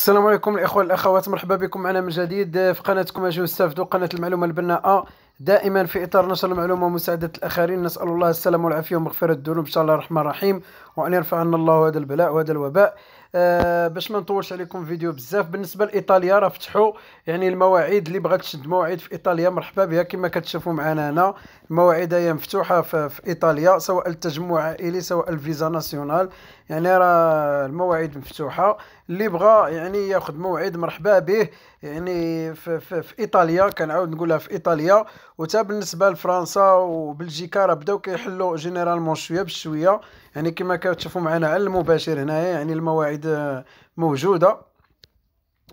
السلام عليكم الاخوه الاخوات مرحبا بكم معنا من جديد آه، في قناتكم اجيو استافدوا قناه المعلومه البناءه آه، دائما في إطار نشر المعلومة ومساعدة الآخرين نسأل الله السلامة والعافية ومغفرة الذنوب إن شاء الله الرحمن الرحيم وأن يرفع عنا الله هذا البلاء وهذا الوباء آه باش ما نطولش عليكم فيديو بزاف بالنسبه لايطاليا راه فتحوا يعني المواعيد اللي بغات تشد مواعيد في ايطاليا مرحبا بها كما كتشوفوا معنا هنا المواعيد هي مفتوحه في, في ايطاليا سواء التجمع العائلي سواء الفيزا ناسيونال يعني راه المواعيد مفتوحه اللي بغى يعني ياخذ موعد مرحبا به يعني في, في, في ايطاليا كنعاود نقولها في ايطاليا وتا بالنسبه لفرنسا وبلجيكا راه بداو كيحلوا جينيرالمون شويه بشويه يعني كما كتشوفوا معنا على المباشر هنايا يعني المواعيد موجوده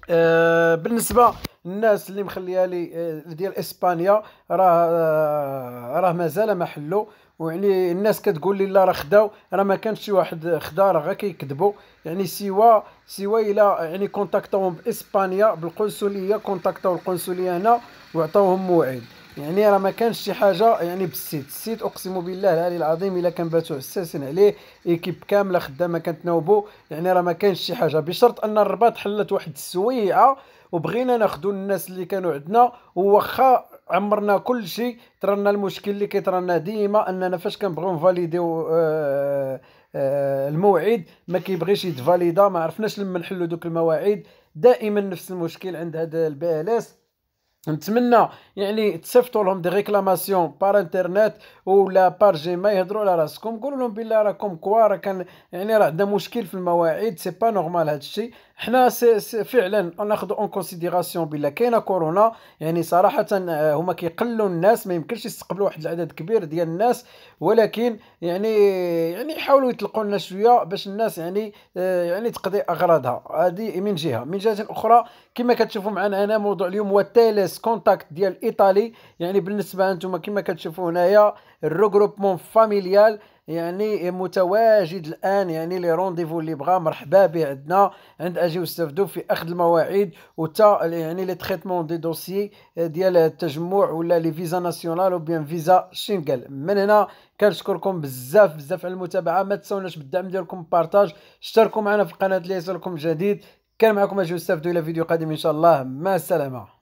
أه بالنسبه الناس اللي مخليها لي آه، ديال اسبانيا راه آه، راه مازال ما حلو ويعني الناس كتقول لي لا راه خداو راه ما كانش شي واحد خدا راه غير كيكذبوا يعني سوا سوا الا يعني كونتاكتوهم باسبانيا بالقنصليه كونتاكتو القنصليه هنا وعطاوهم موعد يعني راه ما كانش شي حاجه يعني بالسيت السيت اقسم بالله العلي العظيم الا كان باتو حساس عليه ايكيب كامله خدامه نوبو يعني راه ما كانش شي حاجه بشرط ان الرباط حلت واحد السويعه وبغينا ناخذوا الناس اللي كانوا عندنا وواخا عمرنا كل شيء ترانا المشكل اللي كيطرانا ديما اننا فاش كنبغيو نفاليديو آه آه الموعد ما كيبغيش يتفاليدا ما عرفناش لما نحلوا دوك المواعيد دائما نفس المشكل عند هذا البي ال اس نتمنى يعني تصيفطوا لهم دي ريكلاماسيون بار انترنت ولا بار جيما يهضروا على راسكم قولوا لهم بالله راكم كوا راه كان يعني راه عندنا مشكل في المواعيد سي با نورمال هذا الشيء حنا سي سي فعلا ناخذ اون كونسيديراسيون بلا كاينه كورونا يعني صراحه آه، هما كيقلوا الناس ما يمكنش يستقبلوا واحد العدد كبير ديال الناس ولكن يعني يعني يحاولوا يطلقوا لنا شويه باش الناس يعني آه، يعني تقضي اغراضها هذه من جهه من جهه اخرى كما كتشوفوا معنا انا موضوع اليوم هو التلس كونتاكت ديال ايطالي يعني بالنسبه انتم كما كتشوفوا هنايا الروغروبمون فاميليال يعني متواجد الان يعني لي رونديفو اللي بغا مرحبا به عندنا عند اجي استافدوا في اخذ المواعيد وتا يعني لي تريتمون دي دوسيي ديال التجمع ولا لي فيزا ناسيونال او بيان فيزا شينغل من هنا كنشكركم بزاف بزاف على المتابعه ما تنساوناش بالدعم ديالكم بارطاج اشتركوا معنا في القناه ليصلكم جديد كان معكم اجي استافدوا الى فيديو قادم ان شاء الله مع السلامه